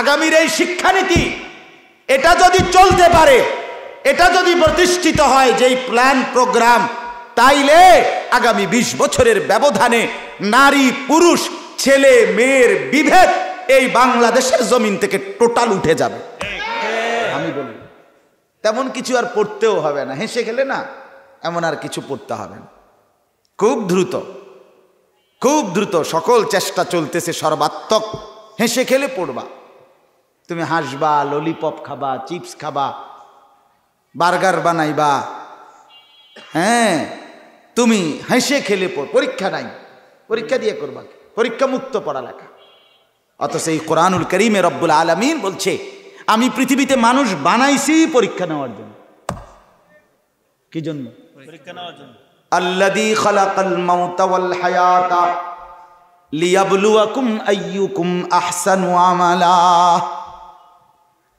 আগামীর এই শিক্ষানীতি এটা যদি চলতে পারে এটা যদি প্রতিষ্ঠিত হয় যেই প্ল্যান প্রোগ্রাম তাইলে আগামী ২০ বছরের ব্যবধানে নারী পুরুষ ছেলে মেয়ের বিভেদ এই বাংলাদেশের জমিন থেকে টোটাল উঠে যাবে আমি বলি তেমন কিছু আর পড়তেও হবে না হেসে খেলে না এমন আর কিছু পড়তে হবে না খুব দ্রুত খুব দ্রুত সকল চেষ্টা চলতেছে সর্বাত্মক হেসে খেলে পড়বা তুমি হাসবা ললিপপ খাবা চিপস খাবা বার্গার বানাইবা হ্যাঁ তুমি হেসে খেলে পরীক্ষা নাই পরীক্ষা দিয়ে করবা পরীক্ষা মুক্ত পড়ালেখা অথচ এই কোরআনুল করিমে রব্বুল আলমিন বলছে আমি পৃথিবীতে মানুষ বানাইছি পরীক্ষা নেওয়ার জন্য কি জন্য পরীক্ষা নেওয়ার জন্য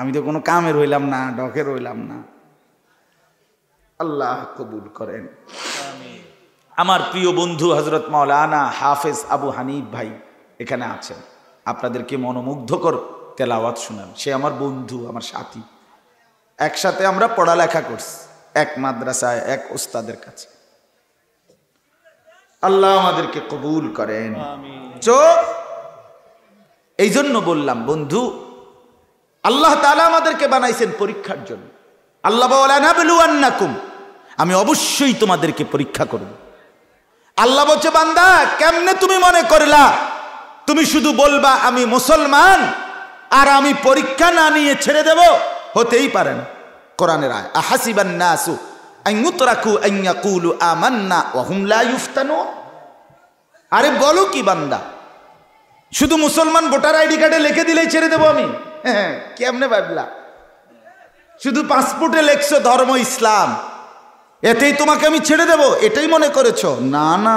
আমি তো কোনো কামে রইলাম না ডকে রইলাম না আল্লাহ কবুল করেন আমার প্রিয় বন্ধু হজরত মৌলানা হাফেজ আবু হানিফ ভাই এখানে আছেন আপনাদেরকে মনোমুগ্ধকর তেলাওয়াত শুনান সে আমার বন্ধু আমার সাথী একসাথে আমরা পড়ালেখা করছি এক মাদ্রাসায় এক ওস্তাদের কাছে আল্লাহ আমাদেরকে কবুল করেন এই জন্য বললাম বন্ধু আল্লাহ তালা আমাদেরকে বানাইছেন পরীক্ষার জন্য আল্লাহ বলেন আমি অবশ্যই তোমাদেরকে পরীক্ষা করব আল্লাহ বলছে বান্দা কেমনে তুমি মনে করলা তুমি শুধু বলবা আমি মুসলমান আর আমি পরীক্ষা না নিয়ে ছেড়ে দেব হতেই পারে না কোরআনের আয় আহাসিবান না আসু আরে বলো কি বান্দা শুধু মুসলমান ভোটার আইডি কার্ডে লিখে দিলেই ছেড়ে দেবো আমি হ্যাঁ কেমনে ভাবলা শুধু পাসপোর্টে লেখছো ধর্ম ইসলাম এতেই তোমাকে আমি ছেড়ে দেব এটাই মনে করেছ না না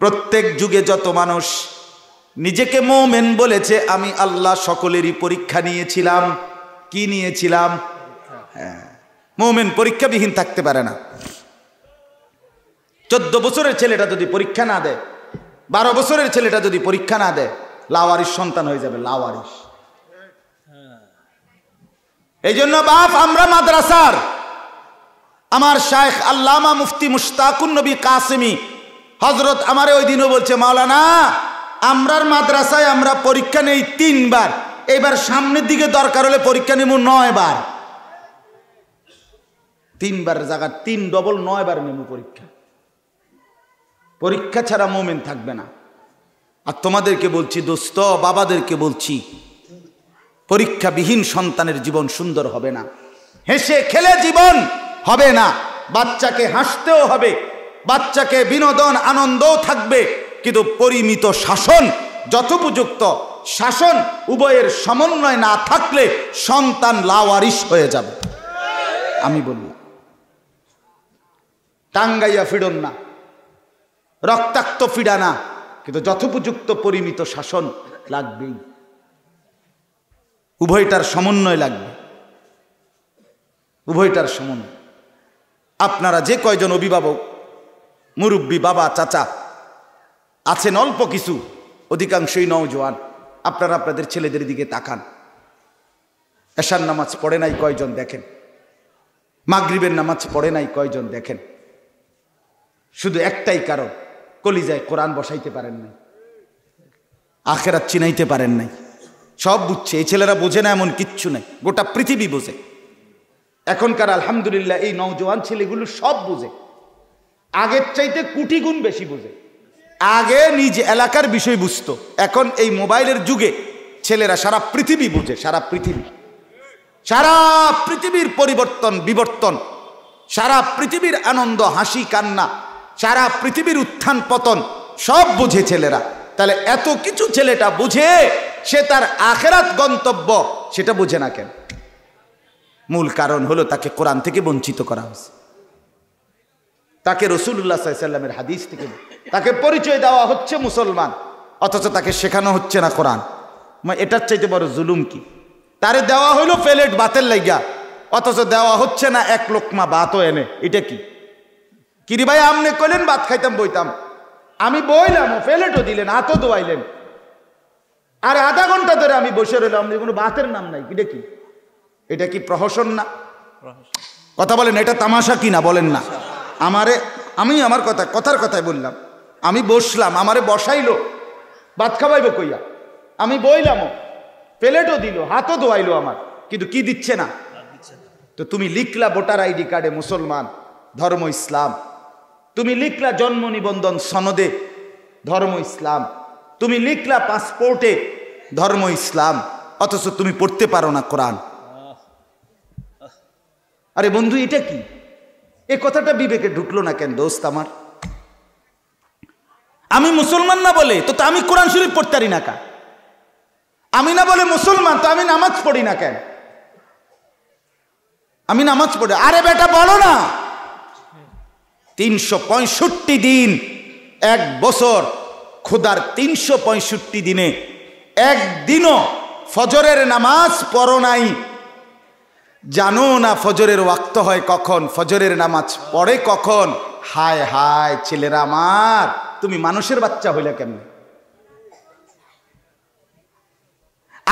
প্রত্যেক যুগে যত মানুষ নিজেকে মৌমেন বলেছে আমি আল্লাহ সকলেরই পরীক্ষা নিয়েছিলাম কি নিয়েছিলাম হ্যাঁ, মৌমেন পরীক্ষাবিহীন থাকতে পারে না চোদ্দ বছরের ছেলেটা যদি পরীক্ষা না দেয় বারো বছরের ছেলেটা যদি পরীক্ষা না দেয় লাওয়ারিস সন্তান হয়ে যাবে লাওয়ারিস এই জন্য বাপ আমরা মাদ্রাসার আমার শায়েখ আল্লামা মুফতি মুস্তাকুন নবী কাসেমি হজরত আমারে ওই দিনও বলছে মাওলানা আমরার মাদ্রাসায় আমরা পরীক্ষা নেই তিনবার এবার সামনের দিকে দরকার হলে পরীক্ষা নেব নয় বার তিনবার জায়গা তিন ডবল নয় বার নেব পরীক্ষা পরীক্ষা ছাড়া মোমেন থাকবে না আর তোমাদেরকে বলছি দোস্ত বাবাদেরকে বলছি পরীক্ষাবিহীন সন্তানের জীবন সুন্দর হবে না হেসে খেলে জীবন হবে না বাচ্চাকে হাসতেও হবে বাচ্চাকে বিনোদন আনন্দও থাকবে কিন্তু পরিমিত শাসন যথোপযুক্ত শাসন উভয়ের সমন্বয় না থাকলে সন্তান লাওয়ারিস হয়ে যাবে আমি বলি টাঙ্গাইয়া ফিরন না রক্তাক্ত ফিডানা কিন্তু যথোপযুক্ত পরিমিত শাসন লাগবেই উভয়টার সমন্বয় লাগবে উভয়টার সমন্বয় আপনারা যে কয়জন অভিভাবক মুরব্বী বাবা চাচা আছেন অল্প কিছু অধিকাংশই নওজোয়ান আপনারা আপনাদের ছেলেদের দিকে তাকান এশার নামাজ পড়ে নাই কয়জন দেখেন মাগরিবের নামাজ পড়ে নাই কয়জন দেখেন শুধু একটাই কারণ কলিজায় কোরআন বসাইতে পারেন নাই আখেরাত চিনাইতে পারেন নাই সব বুঝছে এই ছেলেরা বোঝে না এমন কিচ্ছু নাই গোটা পৃথিবী বোঝে এখনকার আলহামদুলিল্লাহ এই নওজোয়ান ছেলেগুলো সব বোঝে আগের চাইতে কুটি গুণ বেশি বোঝে আগে নিজ এলাকার বিষয় বুঝতো এখন এই মোবাইলের যুগে ছেলেরা সারা পৃথিবী বুঝে সারা পৃথিবী সারা পৃথিবীর পরিবর্তন বিবর্তন সারা পৃথিবীর আনন্দ হাসি কান্না সারা পৃথিবীর উত্থান পতন সব বুঝে ছেলেরা তাহলে এত কিছু ছেলেটা বুঝে সে তার আখেরাত গন্তব্য সেটা বুঝে না কেন মূল কারণ হলো তাকে কোরআন থেকে বঞ্চিত করা হয়েছে তাকে রসুল্লা সাইসাল্লামের হাদিস থেকে তাকে পরিচয় দেওয়া হচ্ছে মুসলমান অথচ তাকে শেখানো হচ্ছে না কোরআন এটার চাইতে বড় জুলুম কি তারে দেওয়া হলো ফেলেট বাতের লাইগা অথচ দেওয়া হচ্ছে না এক লোকমা বাতও এনে এটা কি কিরি ভাই আমনে কইলেন ভাত খাইতাম বইতাম আমি বইলাম ও প্লেটও দিলেন হাতও দোয়াইলেন আর আধা ঘন্টা ধরে আমি বসে রইলাম কোনো ভাতের নাম নাই এটা কি এটা কি প্রহসন না কথা বলেন এটা তামাশা কি না বলেন না আমারে আমি আমার কথা কথার কথাই বললাম আমি বসলাম আমারে বসাইলো ভাত খাওয়াইব কইয়া আমি বইলাম প্লেটও দিল হাতও ধোয়াইলো আমার কিন্তু কি দিচ্ছে না তো তুমি লিখলা ভোটার আইডি কার্ডে মুসলমান ধর্ম ইসলাম তুমি লিখলা জন্ম নিবন্ধন সনদে ধর্ম ইসলাম তুমি লিখলা পাসপোর্টে ধর্ম ইসলাম অথচ তুমি পড়তে পারো না কোরআন আরে বন্ধু এটা কি এ কথাটা বিবেকে ঢুকলো না কেন দোস্ত আমার আমি মুসলমান না বলে তো আমি কোরআন শরীফ পড়তে পারি না কা আমি না বলে মুসলমান তো আমি নামাজ পড়ি না কেন আমি নামাজ পড়ি আরে বেটা বলো না তিনশো দিন এক বছর খুদার তিনশো দিনে একদিনও ফজরের নামাজ পড়ো নাই জানো না ফজরের ওয়াক্ত হয় কখন ফজরের নামাজ পড়ে কখন হায় হায় ছেলেরা আমার তুমি মানুষের বাচ্চা হইলে কেমন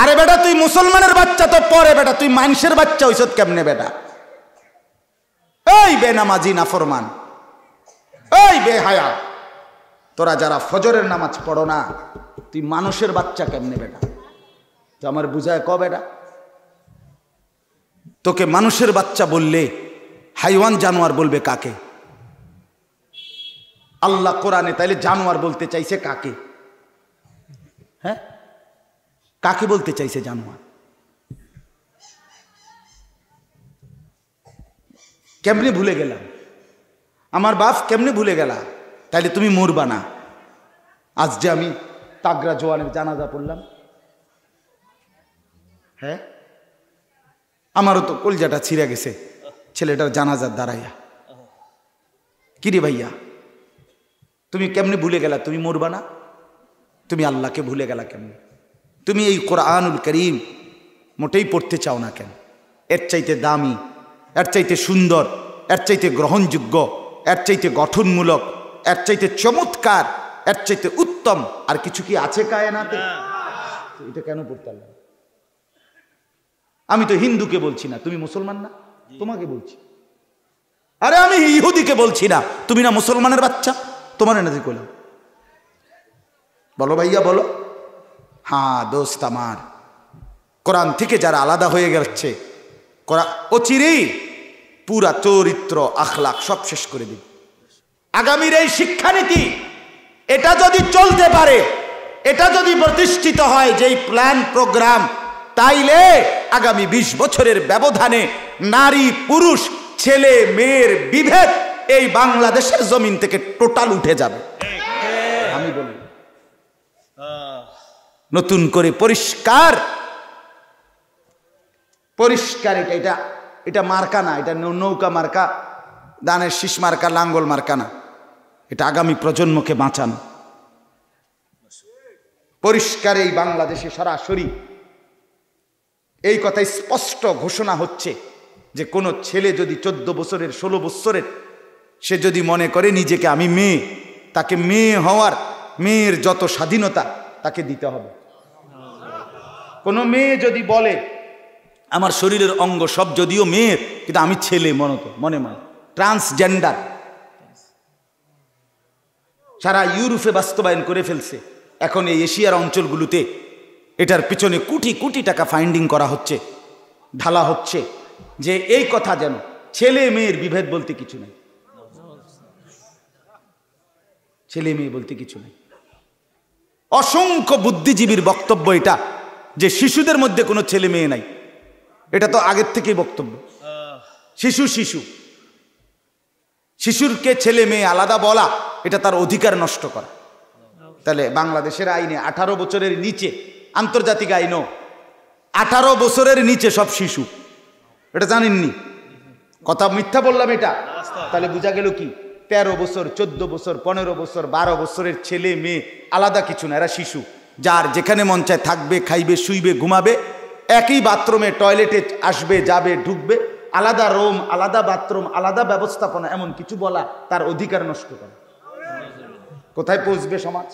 আরে বেটা তুই মুসলমানের বাচ্চা তো পরে বেটা তুই মানুষের বাচ্চা হইস কেমনে বেটা এই বেনামাজি নাফরমান এই বেহায়া তোরা যারা ফজরের নামাজ পড়ো না তুই মানুষের বাচ্চা কেমনে বেটা তো আমার বুঝায় ক বেটা তোকে মানুষের বাচ্চা বললে হাইওয়ান জানোয়ার বলবে কাকে আল্লাহ কোরআনে তাইলে জানোয়ার বলতে চাইছে কাকে হ্যাঁ কাকে বলতে চাইছে জানোয়ার কেমনি ভুলে গেলাম আমার বাপ কেমনে ভুলে গেলা তাইলে তুমি মরবা না আজ যে আমি তাগরা জোয়ানের জানাজা পড়লাম হ্যাঁ আমারও তো কলজাটা ছিঁড়ে গেছে ছেলেটার জানাজার দাঁড়াইয়া কিরে ভাইয়া তুমি কেমনে ভুলে গেলা তুমি মরবা না তুমি আল্লাহকে ভুলে গেলা কেমনে তুমি এই কোরআনুল করিম মোটেই পড়তে চাও না কেন এর চাইতে দামি এর চাইতে সুন্দর এর চাইতে গ্রহণযোগ্য এর চাইতে গঠনমূলক এর চাইতে চমৎকার এর চাইতে উত্তম আর কিছু কি আছে কায়নাতে এটা কেন পড়তে আমি তো হিন্দুকে বলছি না তুমি মুসলমান না তোমাকে বলছি আরে আমি ইহুদিকে বলছি না তুমি না মুসলমানের বাচ্চা তোমার এনাদি করলাম বলো ভাইয়া বলো হ্যাঁ দোস্ত আমার কোরআন থেকে যারা আলাদা হয়ে গেছে কোরআন অচিরেই পুরা চরিত্র আখলাখ সব শেষ করে দিবে আগামীর এই শিক্ষানীতি এটা যদি চলতে পারে এটা যদি প্রতিষ্ঠিত হয় যেই প্ল্যান প্রোগ্রাম তাইলে আগামী ২০ বছরের ব্যবধানে নারী পুরুষ ছেলে মেয়ের বিভেদ এই বাংলাদেশের জমিন থেকে টোটাল উঠে যাবে আমি বলি নতুন করে পরিষ্কার পরিষ্কার এটা এটা মার্কা না এটা নৌকা মার্কা দানের শীষ মার্কা লাঙ্গল মার্কা না এটা আগামী প্রজন্মকে বাঁচান পরিষ্কার এই বাংলাদেশে সরাসরি এই কথা স্পষ্ট ঘোষণা হচ্ছে যে কোনো ছেলে যদি চোদ্দ বছরের ষোলো বছরের সে যদি মনে করে নিজেকে আমি মেয়ে তাকে মেয়ে হওয়ার মেয়ের যত স্বাধীনতা তাকে দিতে হবে কোনো মেয়ে যদি বলে আমার শরীরের অঙ্গ সব যদিও মেয়ের কিন্তু আমি ছেলে মনত মনে মনে ট্রান্সজেন্ডার সারা ইউরোপে বাস্তবায়ন করে ফেলছে এখন এই এশিয়ার অঞ্চলগুলোতে এটার পিছনে কোটি কোটি টাকা ফাইন্ডিং করা হচ্ছে ঢালা হচ্ছে যে এই কথা যেন ছেলে মেয়ের বিভেদ বলতে কিছু নেই ছেলে মেয়ে বলতে কিছু নেই অসংখ্য বুদ্ধিজীবীর বক্তব্য এটা যে শিশুদের মধ্যে কোনো ছেলে মেয়ে নাই এটা তো আগের থেকেই বক্তব্য শিশু শিশু শিশুরকে ছেলে মেয়ে আলাদা বলা এটা তার অধিকার নষ্ট করা তাহলে বাংলাদেশের আইনে আঠারো বছরের নিচে আন্তর্জাতিক আইনও আঠারো বছরের নিচে সব শিশু এটা জানেননি কথা মিথ্যা বললাম এটা তাহলে বোঝা গেল কি তেরো বছর চোদ্দ বছর পনেরো বছর বারো বছরের ছেলে মেয়ে আলাদা কিছু না এরা শিশু যার যেখানে মন চায় থাকবে খাইবে শুইবে ঘুমাবে একই বাথরুমে টয়লেটে আসবে যাবে ঢুকবে আলাদা রোম আলাদা বাথরুম আলাদা ব্যবস্থাপনা এমন কিছু বলা তার অধিকার নষ্ট করা কোথায় পৌঁছবে সমাজ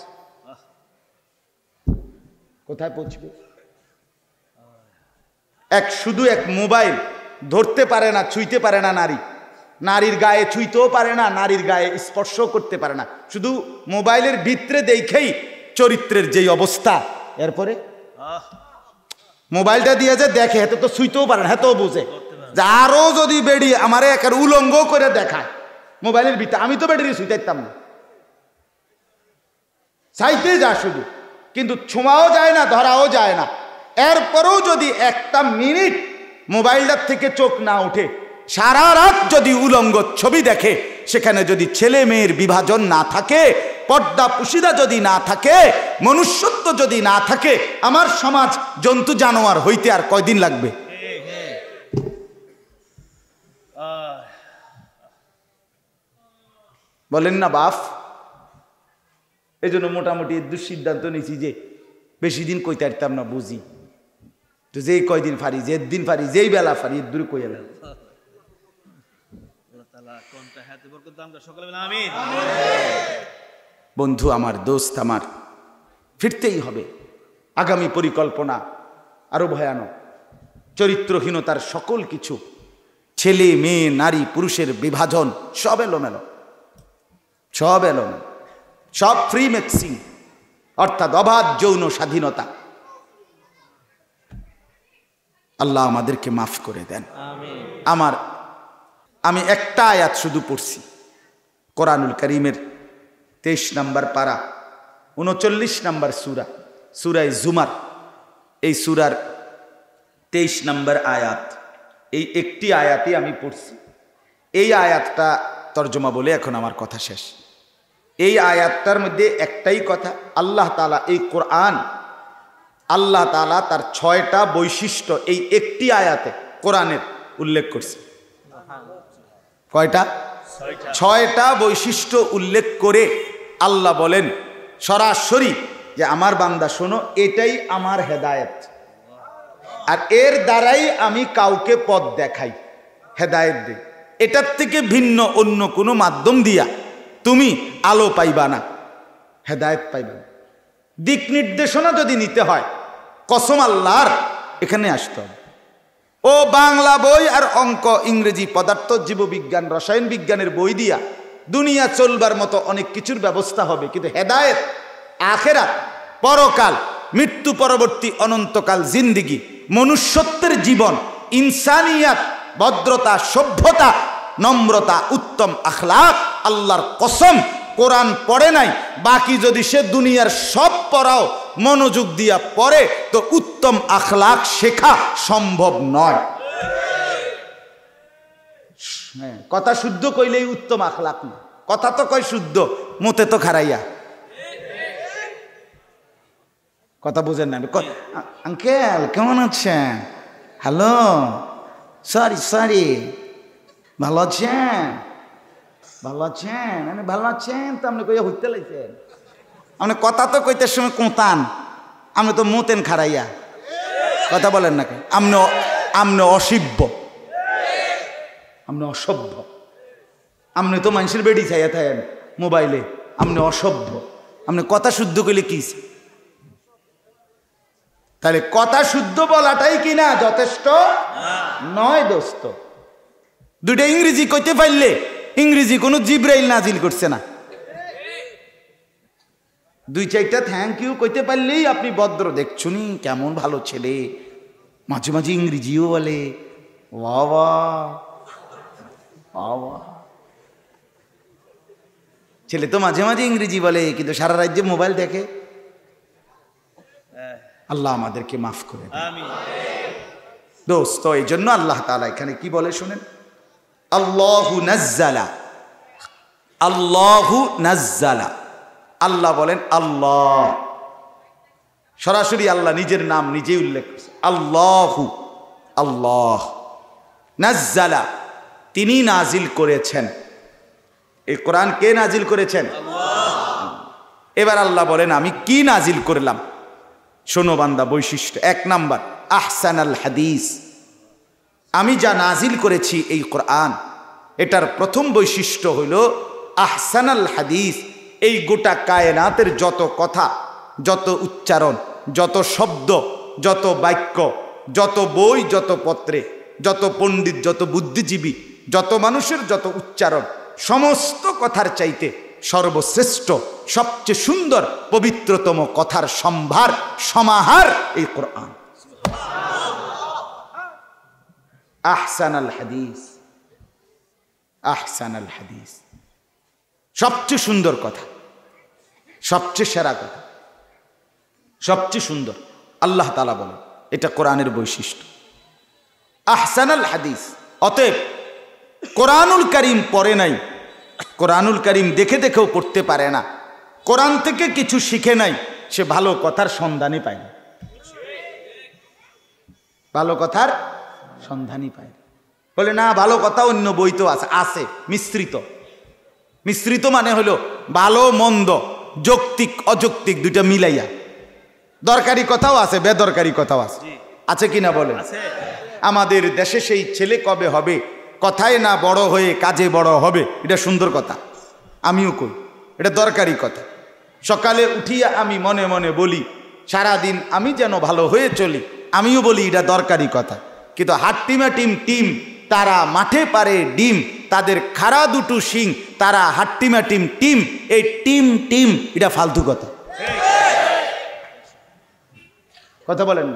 কোথায় পৌঁছবে এক শুধু এক মোবাইল ধরতে পারে না ছুঁইতে পারে না নারী নারীর গায়ে ছুঁইতেও পারে না নারীর গায়ে স্পর্শ করতে পারে না শুধু মোবাইলের ভিতরে দেখেই চরিত্রের যেই অবস্থা এরপরে মোবাইলটা দিয়ে যে দেখে হেতে তো শুইতেও পারে না হেতেও বুঝে যে আরও যদি বেডি আমার একের উলঙ্গ করে দেখায় মোবাইলের ভিতরে আমি তো বেডি শুইতাম না চাইতে যা শুধু কিন্তু ছোঁয়াও যায় না ধরাও যায় না এরপরেও যদি একটা মিনিট মোবাইলটার থেকে চোখ না উঠে সারা রাত যদি উলঙ্গ ছবি দেখে সেখানে যদি ছেলে মেয়ের বিভাজন না থাকে পর্দা পুশিদা যদি না থাকে মনুষ্যত্ব যদি না থাকে আমার সমাজ জন্তু জানোয়ার হইতে আর কয়দিন লাগবে বলেন না বাপ এই জন্য মোটামুটি দুঃসিদ্ধান্ত নিয়েছি যে বেশি দিন কইতে পারতাম না বুঝি তো যেই কয়দিন ফারি যে দিন ফারি যেই বেলা ফারি এর দূরে কই এলাম বন্ধু আমার দোস্ত আমার ফিরতেই হবে আগামী পরিকল্পনা আরও ভয়ানক চরিত্রহীনতার সকল কিছু ছেলে মেয়ে নারী পুরুষের বিভাজন সব এলোমেলো সব এলোমেলো সব ফ্রি মেক্সিং অর্থাৎ অবাধ যৌন স্বাধীনতা আল্লাহ আমাদেরকে মাফ করে দেন আমার আমি একটা আয়াত শুধু পড়ছি কোরআনুল করিমের তেইশ নম্বর পারা উনচল্লিশ নম্বর সুরা সুরায় জুমার এই সুরার তেইশ নম্বর আয়াত এই একটি আয়াতই আমি পড়ছি এই আয়াতটা তর্জমা বলে এখন আমার কথা শেষ এই আয়াতটার মধ্যে একটাই কথা আল্লাহ তালা এই কোরআন আল্লাহ তালা তার ছয়টা বৈশিষ্ট্য এই একটি আয়াতে কোরআনের উল্লেখ করছে কয়টা ছয়টা বৈশিষ্ট্য উল্লেখ করে আল্লাহ বলেন সরাসরি যে আমার বান্দা শোনো এটাই আমার হেদায়েত আর এর দ্বারাই আমি কাউকে পদ দেখাই হেদায়েত দে এটার থেকে ভিন্ন অন্য কোনো মাধ্যম দিয়া তুমি আলো পাইবা না হেদায়েত পাইবা না দিক নির্দেশনা যদি নিতে হয় কসম আল্লাহর এখানে আসতে হবে ও বাংলা বই আর অঙ্ক ইংরেজি পদার্থ জীববিজ্ঞান রসায়ন বিজ্ঞানের বই দিয়া দুনিয়া চলবার মতো অনেক কিছুর ব্যবস্থা হবে কিন্তু হেদায়ত আখেরাত পরকাল মৃত্যু পরবর্তী অনন্তকাল জিন্দিগি মনুষ্যত্বের জীবন ইনসানিয়াত ভদ্রতা সভ্যতা নম্রতা উত্তম আখলাক আল্লাহর কসম কোরআন পড়ে নাই বাকি যদি সে দুনিয়ার সব পড়াও মনোযোগ দিয়া পড়ে তো উত্তম আখলাখ শেখা সম্ভব নয় হ্যাঁ কথা শুদ্ধ কইলেই উত্তম আখলাক না কথা তো কয় শুদ্ধ মতে তো খারাইয়া কথা বোঝেন না আঙ্কেল কেমন আছেন হ্যালো সরি সরি ভালো আছেন ভালো আছেন আমি ভালো আছেন তো আপনি কইয়া হইতে লাগছেন আপনি কথা তো কইতে সময় কোঁতান আমি তো মোতেন খারাইয়া কথা বলেন না আমনে আমনে অসিব্য আপনি অসভ্য আপনি তো মানুষের বেডি চাই থাকেন মোবাইলে আপনি অসভ্য আপনি কথা শুদ্ধ করলে কি তাহলে কথা শুদ্ধ বলাটাই কি না যথেষ্ট নয় দোস্ত দুইটা ইংরেজি কইতে পারলে ইংরেজি কোনো জিব্রাইল নাজিল করছে না দুই চারটা থ্যাংক ইউ কইতে পারলেই আপনি ভদ্র দেখছুনি কেমন ভালো ছেলে মাঝে মাঝে ইংরেজিও বলে বাবা ছেলে তো মাঝে মাঝে ইংরেজি বলে কিন্তু সারা রাজ্যে মোবাইল দেখে আল্লাহ আমাদেরকে মাফ করে দোস্ত এই জন্য আল্লাহ তালা এখানে কি বলে শোনেন আল্লাহু নাজ্জালা আল্লাহু নাজ্জালা আল্লাহ বলেন আল্লাহ সরাসরি আল্লাহ নিজের নাম নিজেই উল্লেখ করছে আল্লাহু আল্লাহ নাজ্জালা তিনি নাজিল করেছেন এই কোরআন কে নাজিল করেছেন এবার আল্লাহ বলেন আমি কি নাজিল করলাম শোনো বান্দা বৈশিষ্ট্য এক নাম্বার আহসান আল হাদিস আমি যা নাজিল করেছি এই কোরআন এটার প্রথম বৈশিষ্ট্য হইল আহসান আল হাদিস এই গোটা কায়নাতের যত কথা যত উচ্চারণ যত শব্দ যত বাক্য যত বই যত পত্রে যত পণ্ডিত যত বুদ্ধিজীবী যত মানুষের যত উচ্চারণ সমস্ত কথার চাইতে সর্বশ্রেষ্ঠ সবচেয়ে সুন্দর পবিত্রতম কথার সম্ভার সমাহার এই কোরআন আহসান আল হাদিস আহসান আল হাদিস সবচেয়ে সুন্দর কথা সবচেয়ে সেরা কথা সবচেয়ে সুন্দর আল্লাহ তালা বলেন এটা কোরআনের বৈশিষ্ট্য আহসান আল হাদিস অতএব কোরআনুল করিম পড়ে নাই কোরআনুল করিম দেখে দেখেও পড়তে পারে না কোরআন থেকে কিছু শিখে নাই সে ভালো কথার সন্ধানই পায় না ভালো কথার সন্ধানই পায় বলে না ভালো কথা অন্য বই তো আছে আছে মিশ্রিত মিশ্রিত মানে হলো ভালো মন্দ যৌক্তিক অযৌক্তিক দুইটা মিলাইয়া দরকারি কথাও আছে বেদরকারি কথাও আছে আছে কিনা বলে আমাদের দেশে সেই ছেলে কবে হবে কথায় না বড় হয়ে কাজে বড় হবে এটা সুন্দর কথা আমিও কই এটা দরকারি কথা সকালে উঠিয়া আমি মনে মনে বলি সারাদিন আমি যেন ভালো হয়ে চলি আমিও বলি এটা দরকারি কথা কিন্তু হাট্টিমা টিম টিম তারা মাঠে পারে ডিম তাদের খারা দুটু শিং তারা হাট্টিমা টিম টিম এই টিম টিম এটা ফালতু কথা কথা বলেন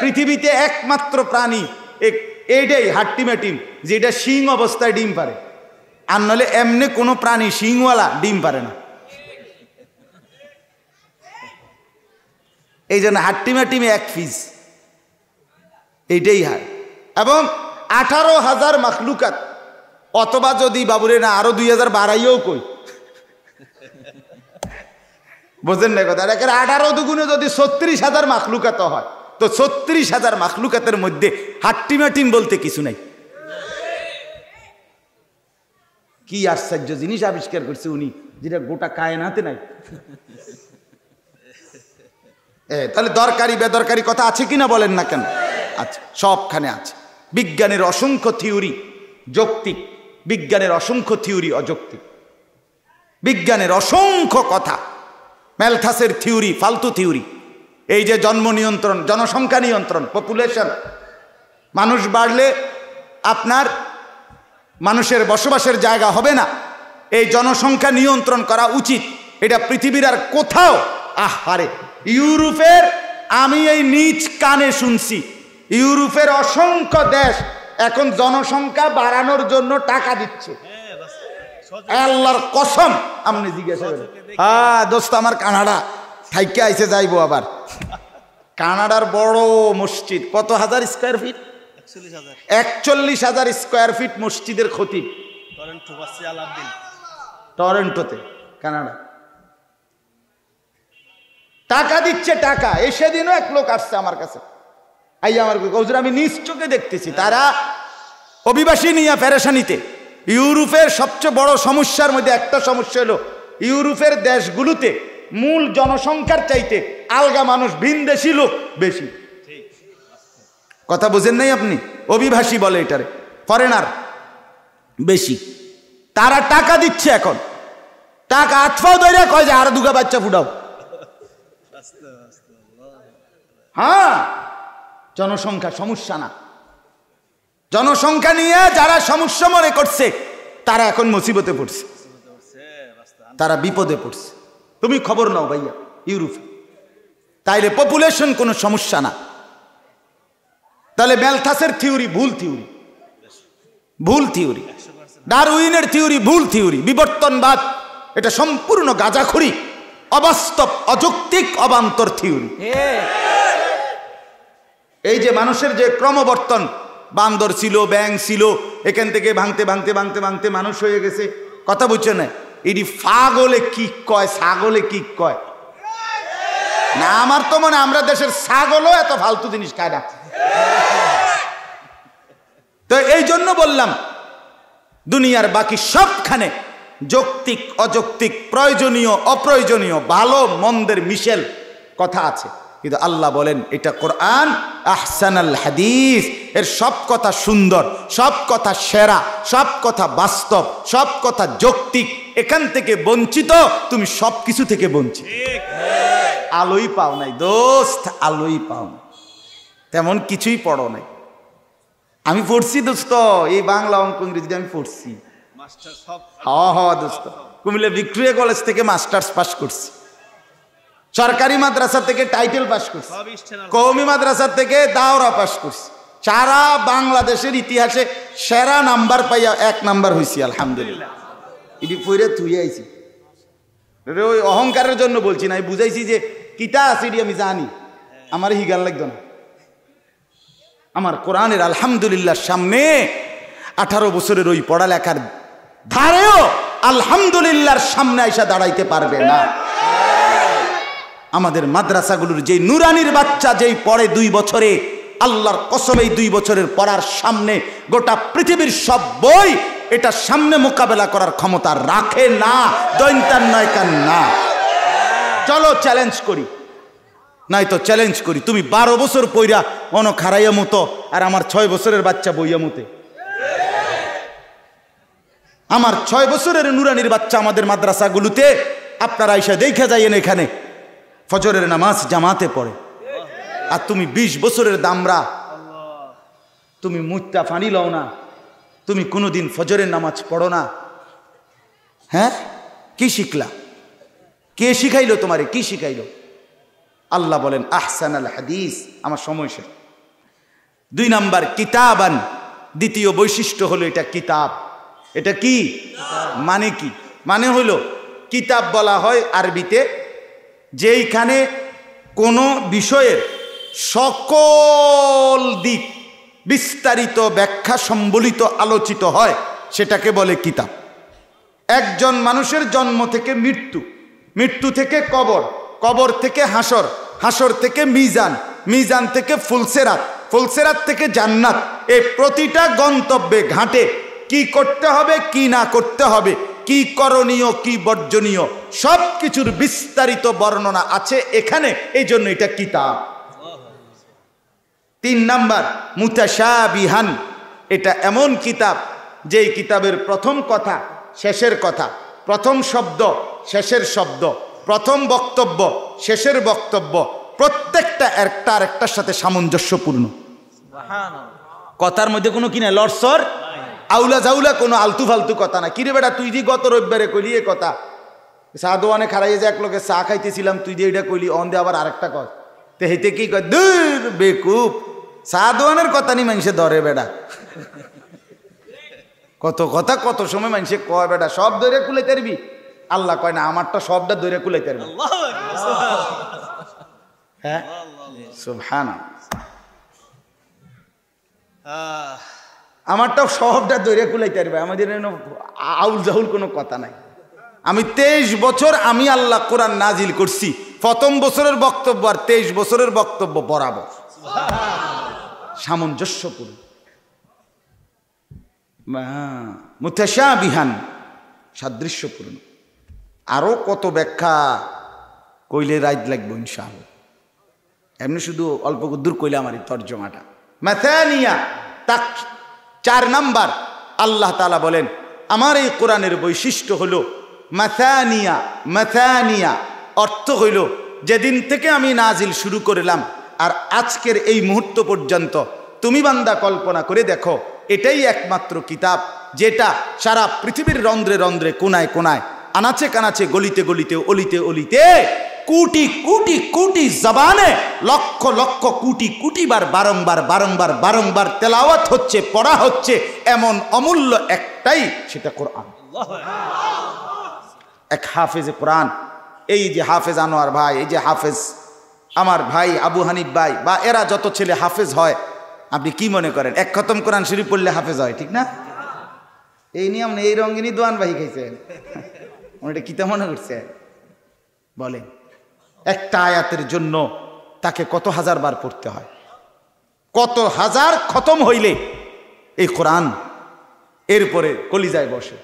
পৃথিবীতে একমাত্র প্রাণী এক এইটাই হাট্টিমা টিম যেটা শিং অবস্থায় ডিম পারে আর নাহলে এমনি কোনো প্রাণী শিংওয়ালা ডিম পারে না এই জন্য হাট্টিমা টিমে এক ফিজ এইটাই হার এবং আঠারো হাজার মাখলুকাত অথবা যদি বাবুরে না আরো দুই হাজার বাড়াইও কই বোঝেন না কথা আঠারো দুগুণে যদি ছত্রিশ হাজার মাখলুকাত হয় তো ছত্রিশ হাজার মাখলুকাতের মধ্যে হাট্টিমাটিম বলতে কিছু নাই কি আশ্চর্য জিনিস আবিষ্কার করছে উনি যেটা গোটা কায়নাতে নাই তাহলে দরকারি বেদরকারি কথা আছে কি না বলেন না কেন আচ্ছা সবখানে আছে বিজ্ঞানের অসংখ্য থিওরি যৌক্তিক বিজ্ঞানের অসংখ্য থিওরি অযৌক্তিক বিজ্ঞানের অসংখ্য কথা ম্যালথাসের থিওরি ফালতু থিওরি এই যে জন্ম নিয়ন্ত্রণ জনসংখ্যা নিয়ন্ত্রণ পপুলেশন মানুষ বাড়লে আপনার মানুষের বসবাসের জায়গা হবে না এই জনসংখ্যা নিয়ন্ত্রণ করা উচিত এটা পৃথিবীর আর কোথাও আহারে ইউরোপের আমি এই নিচ কানে শুনছি ইউরোপের অসংখ্য দেশ এখন জনসংখ্যা বাড়ানোর জন্য টাকা দিচ্ছে হ্যাঁ, আল্লাহর কসম আপনি জিজ্ঞাসা করেন হ্যাঁ দোস্ত আমার কানাডা থাইকে আইসে যাইবো আবার কানাডার বড় মসজিদ কত হাজার স্কোয়ার ফিট একচল্লিশ হাজার স্কোয়ার ফিট মসজিদের ক্ষতি টরেন্টোতে কানাডা টাকা দিচ্ছে টাকা এসে দিনও এক লোক আসছে আমার কাছে আই আমার কৌজুর আমি নিজ চোখে দেখতেছি তারা অভিবাসী নিয়ে প্যারেশানিতে ইউরোপের সবচেয়ে বড় সমস্যার মধ্যে একটা সমস্যা হলো ইউরোপের দেশগুলোতে মূল জনসংখ্যার চাইতে আলগা মানুষ ভিনদেশি লোক বেশি কথা বোঝেন নাই আপনি অভিভাষী বলে এটারে ফরেনার বেশি তারা টাকা দিচ্ছে এখন টাকা আতফাও ধরে কয় যে আর দুগা বাচ্চা ফুটাও হ্যাঁ জনসংখ্যা সমস্যা না জনসংখ্যা নিয়ে যারা সমস্যা মনে করছে তারা এখন মুসিবতে পড়ছে তারা বিপদে পড়ছে তুমি খবর নাও ভাইয়া ইউরোপে তাইলে পপুলেশন কোনো সমস্যা না তাহলে ম্যালথাসের থিওরি ভুল থিওরি ভুল থিওরি উইনের থিওরি ভুল থিওরি বিবর্তনবাদ এটা সম্পূর্ণ গাজাখুরি অবাস্তব অযৌক্তিক অবান্তর থিওরি এই যে মানুষের যে ক্রমবর্তন বান্দর ছিল ব্যাং ছিল এখান থেকে ভাঙতে ভাঙতে ভাঙতে ভাঙতে মানুষ হয়ে গেছে কথা বুঝছে না এটি ফাগলে কি কয় ছাগলে কি কয় না আমার তো মনে আমরা দেশের ছাগলও এত ফালতু জিনিস খায় না তো এই জন্য বললাম দুনিয়ার বাকি সবখানে যৌক্তিক অযৌক্তিক প্রয়োজনীয় অপ্রয়োজনীয় ভালো মন্দের মিশেল কথা আছে কিন্তু আল্লাহ বলেন এটা কোরআন আহসানাল হাদিস এর সব কথা সুন্দর সব কথা সেরা সব কথা বাস্তব সব কথা যৌক্তিক এখান থেকে বঞ্চিত তুমি সব কিছু থেকে বঞ্চিত আলোই পাও নাই দোস্ত আলোই পাও তেমন কিছুই পড়ো নাই আমি পড়ছি দোস্ত এই বাংলা অঙ্ক ইংরেজিতে আমি পড়ছি হ হ হ্যাঁ, হ্যাঁ, দোস্ত কুমিল্লা ভিক্টোরিয়া কলেজ থেকে মাস্টার্স পাস করছি সরকারি মাদ্রাসা থেকে টাইটেল পাস করছে কৌমি মাদ্রাসা থেকে দাওরা পাস করছে সারা বাংলাদেশের ইতিহাসে সেরা নাম্বার পাইয়া এক নাম্বার হয়েছি আলহামদুলিল্লাহ এটি পুরে তুই আইছি ওই অহংকারের জন্য বলছি না বুঝাইছি যে কিতা আছে এটি আমি জানি হ্যাঁ। আমার হিগার লাগতো না আমার কোরআনের আলহামদুলিল্লাহ সামনে আঠারো বছরের ওই পড়ালেখার ধারেও আলহামদুলিল্লাহর সামনে আইসা দাঁড়াইতে পারবে না হ্যাঁ। আমাদের মাদ্রাসাগুলোর যেই নুরানির বাচ্চা যেই পড়ে দুই বছরে আল্লাহর কসমেই দুই বছরের পড়ার সামনে গোটা পৃথিবীর সব বই এটা সামনে মোকাবেলা করার ক্ষমতা রাখে না দৈন্তার নয়কার না চলো চ্যালেঞ্জ করি নাই তো চ্যালেঞ্জ করি তুমি বারো বছর পইরা অন খারাইয়া মতো আর আমার ছয় বছরের বাচ্চা বইয়া মতে আমার ছয় বছরের নুরানির বাচ্চা আমাদের মাদ্রাসাগুলোতে আপনারা এসে দেখে যাইয়েন এখানে ফজরের নামাজ জামাতে পড়ে আর তুমি বিশ বছরের দামরা তুমি মুত্তা ফানি লও না তুমি কোনোদিন ফজরের নামাজ পড়ো না হ্যাঁ কি শিখলা কে শিখাইলো তোমারে কি শিখাইলো আল্লাহ বলেন আহসান আল হাদিস আমার সময় শেষ দুই নাম্বার কিতাব আন দ্বিতীয় বৈশিষ্ট্য হলো এটা কিতাব এটা কি মানে কি মানে হলো কিতাব বলা হয় আরবিতে যেইখানে কোনো বিষয়ের সকল দিক বিস্তারিত ব্যাখ্যা সম্বলিত আলোচিত হয় সেটাকে বলে কিতাব একজন মানুষের জন্ম থেকে মৃত্যু মৃত্যু থেকে কবর কবর থেকে হাসর হাসর থেকে মিজান মিজান থেকে ফুলসেরাত ফুলসেরাত থেকে জান্নাত এই প্রতিটা গন্তব্যে ঘাটে কি করতে হবে কি না করতে হবে কি করণীয় কি বর্জনীয় সব কিছুর বিস্তারিত বর্ণনা আছে এখানে এই জন্য এটা কিতাব তিন নাম্বার মুতাসাবিহান এটা এমন কিতাব যেই কিতাবের প্রথম কথা শেষের কথা প্রথম শব্দ শেষের শব্দ প্রথম বক্তব্য শেষের বক্তব্য প্রত্যেকটা একটা আর একটার সাথে সামঞ্জস্যপূর্ণ কথার মধ্যে কোনো কিনা লড়সর আউলা জাউলা কোনো আলতু ফালতু কথা না কিরে বেটা তুই যে গত রবিবারে কইলি এ কথা চা দোয়ানে খারাই যে এক লোকে চা খাইতেছিলাম তুই যে এটা কইলি অন আবার আরেকটা কর তে হেতে কি কয় দূর বেকুপ চা দোয়ানের কথা নি মানুষে ধরে বেটা কত কথা কত সময় মানুষে কয় বেটা সব ধরে কুলে তারবি আল্লাহ কয় না আমারটা সবটা ধরে কুলে তারবি হ্যাঁ সুভানা আহ আমারটাও সবটা দৈরে কুলাইতে পারবে আমাদের আউল জাহুল কোনো কথা নাই আমি তেইশ বছর আমি আল্লাহ কোরআন নাজিল করছি প্রথম বছরের বক্তব্য আর তেইশ বছরের বক্তব্য বরাবর সামঞ্জস্যপূর্ণ মুথেশা বিহান সাদৃশ্যপূর্ণ আরও কত ব্যাখ্যা কইলে রাইত লাগবো ইনশাল এমনি শুধু অল্প দূর কইলে আমার এই তর্জমাটা ম্যাথানিয়া তাক চার নাম্বার আল্লাহ তালা বলেন আমার এই কোরআনের বৈশিষ্ট্য হল মাথানিয়া মাথানিয়া অর্থ হইল যেদিন থেকে আমি নাজিল শুরু করলাম আর আজকের এই মুহূর্ত পর্যন্ত তুমি বান্দা কল্পনা করে দেখো এটাই একমাত্র কিতাব যেটা সারা পৃথিবীর রন্ধ্রে রন্ধ্রে কোনায় কোনায় আনাচে কানাচে গলিতে গলিতে অলিতে অলিতে কুটি কোটি কোটি জবানে লক্ষ লক্ষ কোটি কোটিবার বারংবার বারংবার বারংবার তেলাওয়াত হচ্ছে পড়া হচ্ছে এমন অমূল্য একটাই সেটা কোরআন এক হাফেজ কোরআন এই যে হাফেজ আনোয়ার ভাই এই যে হাফেজ আমার ভাই আবু হানিফ ভাই বা এরা যত ছেলে হাফেজ হয় আপনি কি মনে করেন এক খতম কোরআন শুরু পড়লে হাফেজ হয় ঠিক না এই নিয়ে এই রঙ্গিনী দোয়ান বাহি খাইছেন এটা কিতা মনে করছে বলেন একটা আয়াতের জন্য তাকে কত হাজার বার পড়তে হয় কত হাজার খতম হইলে এই কোরআন এরপরে কলিজায় বসে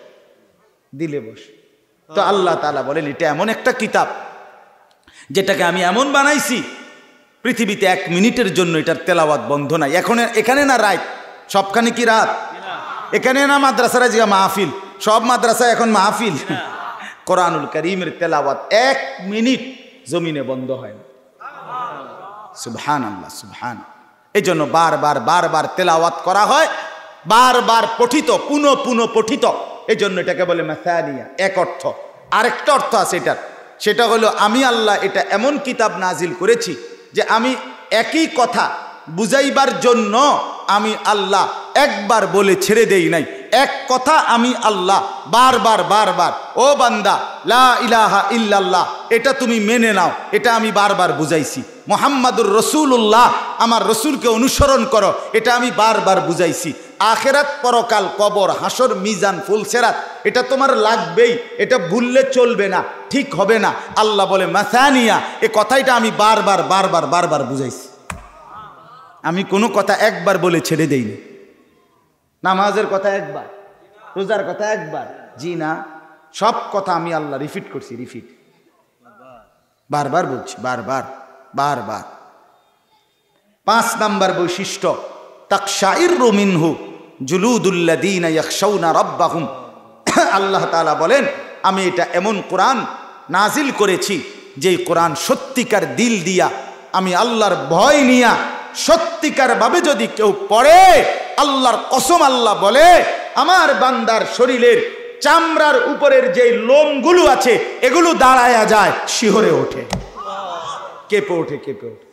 দিলে বসে তো আল্লাহ তালা বলেন এটা এমন একটা কিতাব যেটাকে আমি এমন বানাইছি পৃথিবীতে এক মিনিটের জন্য এটার তেলাওয়াত বন্ধ নাই এখন এখানে না রাত সবখানে কি রাত এখানে না মাদ্রাসা যে মাহফিল সব মাদ্রাসা এখন মাহফিল কোরআনুল করিমের তেলাওয়াত এক মিনিট জমিনে বন্ধ হয় না সুবহান আল্লাহ সুবহান এই জন্য বারবার বারবার তেলাওয়াত করা হয় বারবার পঠিত পুনঃ পুনঃ পঠিত এই জন্য এটাকে বলে মেসানিয়া এক অর্থ আরেকটা অর্থ আছে এটার সেটা হলো আমি আল্লাহ এটা এমন কিতাব নাজিল করেছি যে আমি একই কথা বুঝাইবার জন্য আমি আল্লাহ একবার বলে ছেড়ে দেই নাই এক কথা আমি আল্লাহ বারবার বারবার ও বান্দা লা ইলাহা ইল্লাল্লাহ এটা তুমি মেনে নাও এটা আমি বারবার বুঝাইছি মোহাম্মদুর রসুল্লাহ আমার রসুলকে অনুসরণ করো এটা আমি বারবার বুঝাইছি আখেরাত পরকাল কবর হাসর মিজান ফুলসেরাত এটা তোমার লাগবেই এটা ভুললে চলবে না ঠিক হবে না আল্লাহ বলে মাসানিয়া এ কথাইটা আমি বারবার বারবার বারবার বুঝাইছি আমি কোনো কথা একবার বলে ছেড়ে দেইনি নামাজের কথা একবার রোজার কথা একবার জি না সব কথা আমি আল্লাহ রিফিট করছি রিফিট বারবার বলছি বারবার বারবার পাঁচ নাম্বার বৈশিষ্ট্য তাকশাইর হু জুলুদুল্লাদিন রব্বাহুম আল্লাহ তালা বলেন আমি এটা এমন কোরআন নাজিল করেছি যেই কোরআন সত্যিকার দিল দিয়া আমি আল্লাহর ভয় নিয়া সত্যিকারভাবে যদি কেউ পড়ে আল্লাহর কসম আল্লাহ বলে আমার বান্দার শরীরের চামড়ার উপরের যে লোমগুলো আছে এগুলো দাঁড়ায়া যায় শিহরে ওঠে কেঁপে ওঠে কেঁপে ওঠে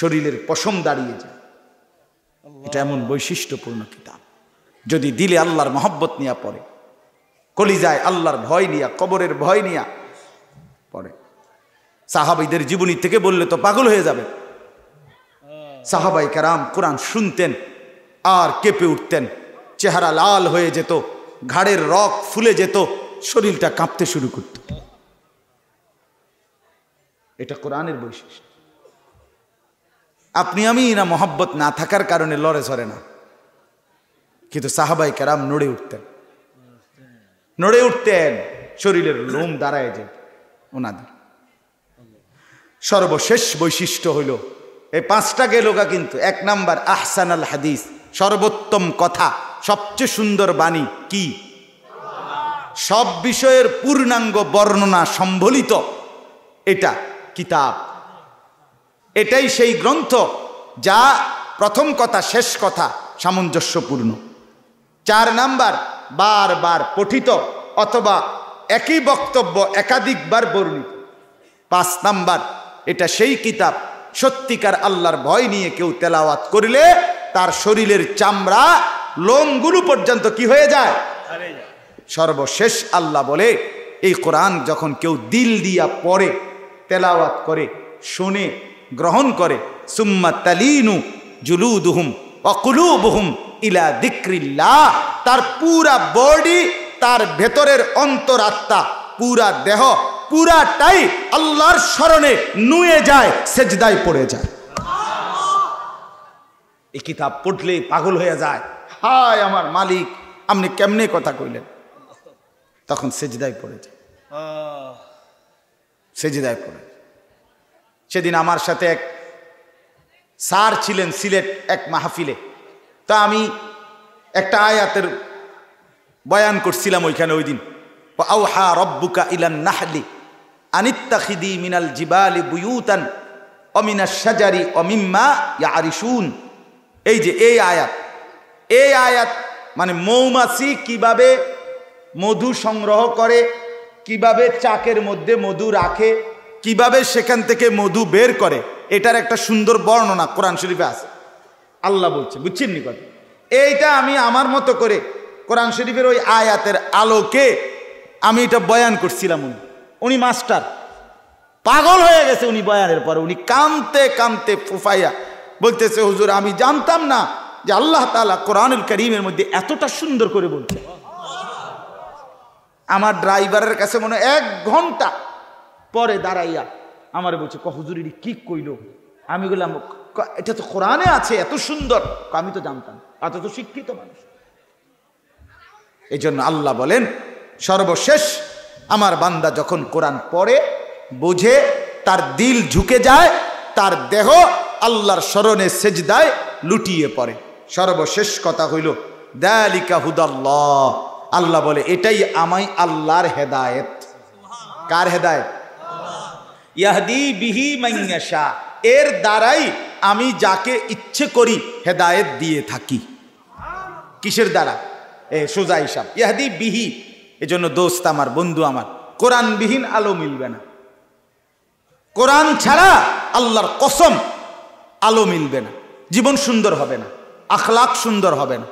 শরীরের পশম দাঁড়িয়ে যায় এটা এমন বৈশিষ্ট্যপূর্ণ কিতাব যদি দিলে আল্লাহর মহব্বত নিয়ে পড়ে কলি যায় আল্লাহর ভয় নিয়া কবরের ভয় নিয়া পড়ে সাহাবিদের জীবনী থেকে বললে তো পাগল হয়ে যাবে সাহাবাই কারাম কোরআন শুনতেন আর কেঁপে উঠতেন চেহারা লাল হয়ে যেত ঘাড়ের রক ফুলে যেত শরীরটা কাঁপতে শুরু করত এটা কোরআনের বৈশিষ্ট্য আপনি আমি না মহাব্বত না থাকার কারণে লড়ে ঝরে না কিন্তু সাহাবাই কারাম নড়ে উঠতেন নড়ে উঠতেন শরীরের লোম দাঁড়ায় যে ওনাদের সর্বশেষ বৈশিষ্ট্য হইল এই পাঁচটা গেলোকা কিন্তু এক নাম্বার আহসান আল হাদিস সর্বোত্তম কথা সবচেয়ে সুন্দর বাণী কি সব বিষয়ের পূর্ণাঙ্গ বর্ণনা সম্বলিত এটা কিতাব এটাই সেই গ্রন্থ যা প্রথম কথা শেষ কথা সামঞ্জস্যপূর্ণ চার নাম্বার বারবার পঠিত অথবা একই বক্তব্য একাধিকবার বর্ণিত পাঁচ নাম্বার এটা সেই কিতাব সত্যিকার আল্লাহর ভয় নিয়ে কেউ তেলাওয়াত করিলে তার শরীরের চামড়া লোমগুলো পর্যন্ত কি হয়ে যায় সর্বশেষ আল্লাহ বলে এই কোরআন যখন কেউ দিল দিয়া পড়ে তেলাওয়াত করে শোনে গ্রহণ করে সুম্মা তালিনু জুলুদুহুম অকুলুবহুম ইলা দিক্রিল্লা তার পুরা বডি তার ভেতরের অন্তরাত্মা পুরা দেহ পুরাটাই আল্লাহর স্মরণে নুয়ে যায় সেজদায় পড়ে যায় এই কিতাব পড়লে পাগল হয়ে যায় হায় আমার মালিক আপনি কেমনে কথা কইলেন তখন সেজদায় পড়ে যায় সেজদায় পড়ে সেদিন আমার সাথে এক স্যার ছিলেন সিলেট এক মাহফিলে তা আমি একটা আয়াতের বয়ান করছিলাম ওইখানে ওই দিন আউহা রব্বুকা ইলান নাহলি আনিত্তাখিদি মিনাল জিবালি বুয়ুতান অমিনা সাজারি অমিম্মা ইয়া আরিসুন এই যে এই আয়াত এই আয়াত মানে মৌমাছি কিভাবে মধু সংগ্রহ করে কিভাবে চাকের মধ্যে মধু রাখে কিভাবে সেখান থেকে মধু বের করে এটার একটা সুন্দর বর্ণনা কোরআন শরীফে আছে আল্লাহ বলছে বুঝছেন নি কথা এইটা আমি আমার মতো করে কোরআন শরীফের ওই আয়াতের আলোকে আমি এটা বয়ান করছিলাম উনি উনি মাস্টার পাগল হয়ে গেছে উনি বয়ানের পরে উনি কামতে কামতে ফুফাইয়া বলতেছে হুজুর আমি জানতাম না যে আল্লাহ তালা কোরআনুল করিমের মধ্যে এতটা সুন্দর করে বলছে আমার ড্রাইভারের কাছে মনে এক ঘন্টা পরে দাঁড়াইয়া আমার বলছে ক হুজুরি কি কইল আমি বললাম এটা তো কোরআনে আছে এত সুন্দর আমি তো জানতাম এত তো শিক্ষিত মানুষ এই জন্য আল্লাহ বলেন সর্বশেষ আমার বান্দা যখন কোরআন পড়ে বুঝে তার দিল ঝুঁকে যায় তার দেহ আল্লাহর স্মরণে সেজদায় লুটিয়ে পড়ে সর্বশেষ কথা হইল দ্যালিকা হুদাল্লাহ আল্লাহ বলে এটাই আমাই আল্লাহর হেদায়েত কার হেদায়েত ইয়াহদি বিহি মাইয়াশা এর দ্বারাই আমি যাকে ইচ্ছে করি হেদায়েত দিয়ে থাকি কিসের দ্বারা এ সোজা হিসাব ইয়াহদি বিহি এজন্য দোস্ত আমার বন্ধু আমার কোরআনবিহীন আলো মিলবে না কোরআন ছাড়া আল্লাহর কসম আলো মিলবে না জীবন সুন্দর হবে না আখলাখ সুন্দর হবে না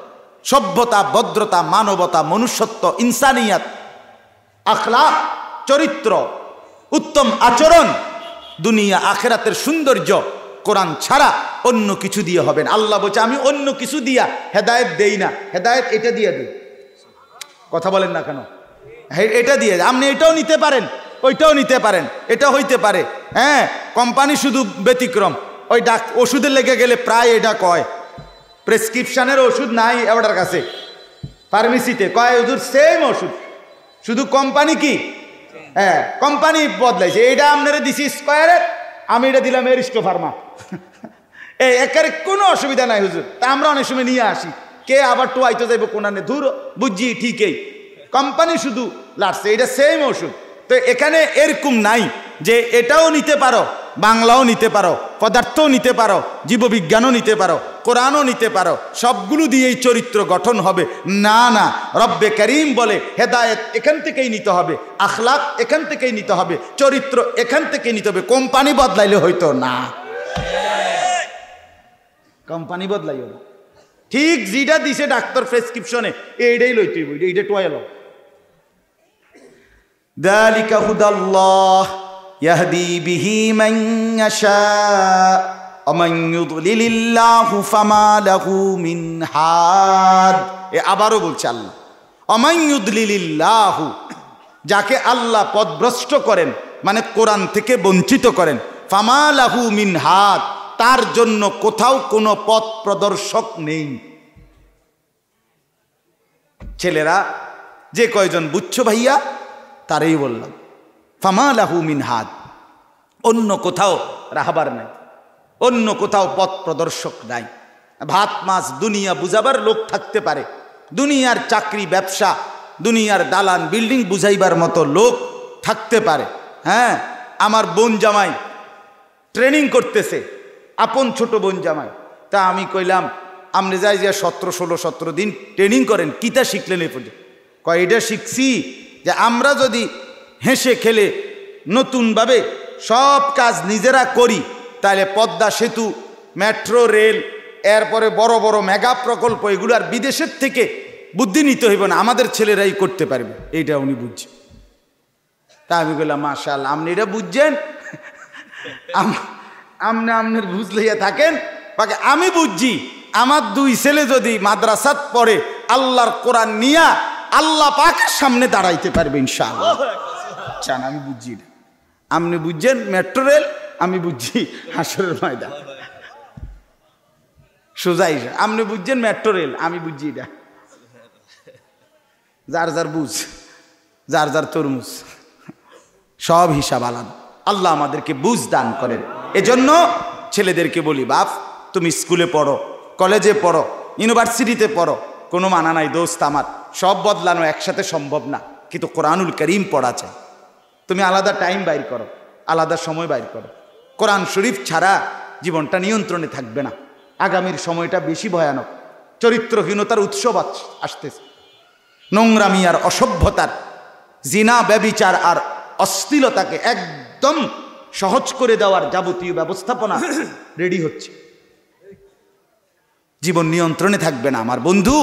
সভ্যতা ভদ্রতা মানবতা মনুষ্যত্ব ইনসানিয়াত আখলাক চরিত্র উত্তম আচরণ দুনিয়া আখেরাতের সৌন্দর্য কোরআন ছাড়া অন্য কিছু দিয়ে হবে না আল্লাহ বলছে আমি অন্য কিছু দিয়া হেদায়ত দেই না হেদায়ত এটা দিয়ে দিই কথা বলেন না কেন এটা দিয়ে আপনি এটাও নিতে পারেন ওইটাও নিতে পারেন এটা হইতে পারে হ্যাঁ কোম্পানি শুধু ব্যতিক্রম ওই ডাক ওষুধের লেগে গেলে প্রায় এটা কয় প্রেসক্রিপশানের ওষুধ নাই ওটার কাছে ফার্মেসিতে কয় ওষুধ সেম ওষুধ শুধু কোম্পানি কি হ্যাঁ কোম্পানি বদলাইছে এইটা আপনারা দিছি স্কোয়ারের আমি এটা দিলাম এরিস্টো ফার্মা এই একের কোনো অসুবিধা নাই হুজুর তা আমরা অনেক সময় নিয়ে আসি কে আবার টু আইতে যাইব কোনো ধুর বুঝছি ঠিকই কোম্পানি শুধু লাটছে এটা সেম ওষুধ তো এখানে এরকম নাই যে এটাও নিতে পারো বাংলাও নিতে পারো পদার্থও নিতে পারো জীববিজ্ঞানও নিতে পারো কোরআনও নিতে পারো সবগুলো দিয়েই চরিত্র গঠন হবে না না রব্বে করিম বলে হেদায়েত এখান থেকেই নিতে হবে আখলাক এখান থেকেই নিতে হবে চরিত্র এখান থেকেই নিতে হবে কোম্পানি বদলাইলে হয়তো না কোম্পানি বদলাই না ঠিক যেটা দিছে ডাক্তার প্রেসক্রিপশনে এইটাই লইতে হইব এইটা টোয়াইল ذلك هدى الله يهدي به من يشاء ومن يضلل الله فما له من এ আবারও বলছে আল্লাহ অমাই ইউদলিল্লাহ যাকে আল্লাহ পদভ্রষ্ট করেন মানে কোরআন থেকে বঞ্চিত করেন লাহু মিন হাত তার জন্য কোথাও কোনো পথ প্রদর্শক নেই ছেলেরা যে কয়জন বুঝছো ভাইয়া তারই বললাম ফামা লাহু মিন অন্য কোথাও রাহাবার নাই অন্য কোথাও পথ প্রদর্শক নাই ভাত মাছ দুনিয়া বুঝাবার লোক থাকতে পারে দুনিয়ার চাকরি ব্যবসা দুনিয়ার দালান বিল্ডিং বুঝাইবার মতো লোক থাকতে পারে হ্যাঁ আমার বোন জামাই ট্রেনিং করতেছে আপন ছোট বোন জামাই তা আমি কইলাম আপনি যাই যে সতেরো ষোলো সতেরো দিন ট্রেনিং করেন কিতা শিখলেন এ পর্যন্ত কয় এটা শিখছি যে আমরা যদি হেসে খেলে নতুনভাবে সব কাজ নিজেরা করি তাহলে পদ্মা সেতু মেট্রো রেল এরপরে বড় বড় মেগা প্রকল্প এগুলো আর বিদেশের থেকে বুদ্ধি নিতে হইব না আমাদের ছেলেরাই করতে পারবে এইটা উনি বুঝছেন তা আমি বললাম মাশাল আপনি এটা বুঝছেন আপনি আপনার বুঝ লইয়া থাকেন বাকি আমি বুঝছি আমার দুই ছেলে যদি মাদ্রাসাত পড়ে আল্লাহর কোরআন নিয়া আল্লাহ পাকের সামনে দাঁড়াইতে পারবে ইনশাআল্লাহ চান আমি বুঝছি না আপনি বুঝছেন মেট্রো রেল আমি বুঝছি হাসরের ময়দান সোজাই আপনি বুঝছেন মেট্রো রেল আমি বুঝছি না যার যার বুঝ যার যার তরমুজ সব হিসাব আলাদা আল্লাহ আমাদেরকে বুঝ দান করেন এজন্য ছেলেদেরকে বলি বাপ তুমি স্কুলে পড়ো কলেজে পড়ো ইউনিভার্সিটিতে পড়ো কোনো মানা নাই দোস্ত আমার সব বদলানো একসাথে সম্ভব না কিন্তু কোরআনুল করিম পড়া চাই তুমি আলাদা টাইম বাইর করো আলাদা সময় বাইর করো কোরআন শরীফ ছাড়া জীবনটা নিয়ন্ত্রণে থাকবে না আগামীর সময়টা বেশি ভয়ানক চরিত্রহীনতার উৎসব আসতেছে নোংরামি আর অসভ্যতার জিনা ব্যবিচার আর অশ্লীলতাকে একদম সহজ করে দেওয়ার যাবতীয় ব্যবস্থাপনা রেডি হচ্ছে জীবন নিয়ন্ত্রণে থাকবে না আমার বন্ধু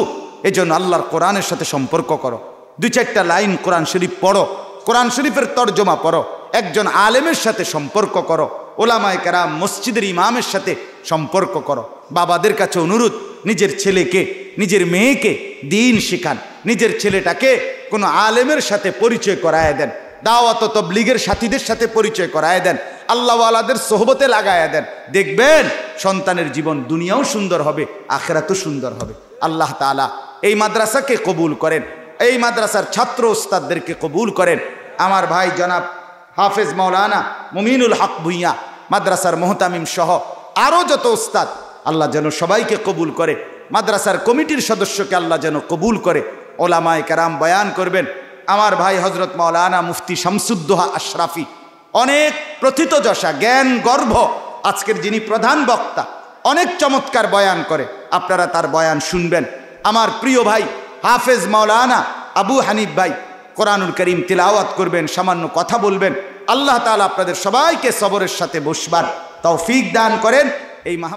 এজন্য আল্লাহর কোরআনের সাথে সম্পর্ক করো দুই চারটা লাইন কোরআন শরীফ পড়ো কোরআন শরীফের তর্জমা পড়ো একজন আলেমের সাথে সম্পর্ক করো ওলামায় কারাম মসজিদের ইমামের সাথে সম্পর্ক করো বাবাদের কাছে অনুরোধ নিজের ছেলেকে নিজের মেয়েকে দিন শিখান নিজের ছেলেটাকে কোনো আলেমের সাথে পরিচয় করায় দেন দাওয়াত তবলিগের সাথীদের সাথে পরিচয় করায় দেন আল্লাহওয়ালাদের সোহবতে লাগায় দেন দেখবেন সন্তানের জীবন দুনিয়াও সুন্দর হবে আখেরাতও সুন্দর হবে আল্লাহ তালা এই মাদ্রাসাকে কবুল করেন এই মাদ্রাসার ছাত্র ওস্তাদদেরকে কবুল করেন আমার ভাই জনাব হাফেজ মৌলানা মুমিনুল হক ভুইয়া মাদ্রাসার মোহতামিম সহ আরও যত ওস্তাদ আল্লাহ যেন সবাইকে কবুল করে মাদ্রাসার কমিটির সদস্যকে আল্লাহ যেন কবুল করে ওলামায় কারাম বয়ান করবেন আমার ভাই হজরত মৌলানা মুফতি শামসুদ্দোহা আশরাফি অনেক প্রথিত যশা জ্ঞান গর্ভ আজকের যিনি প্রধান বক্তা অনেক চমৎকার বয়ান করে আপনারা তার বয়ান শুনবেন আমার প্রিয় ভাই হাফেজ মাওলানা আবু হানিফ ভাই কোরআনুল করিম তিলাওয়াত করবেন সামান্য কথা বলবেন আল্লাহ তালা আপনাদের সবাইকে সবরের সাথে বসবার তৌফিক দান করেন এই মাহ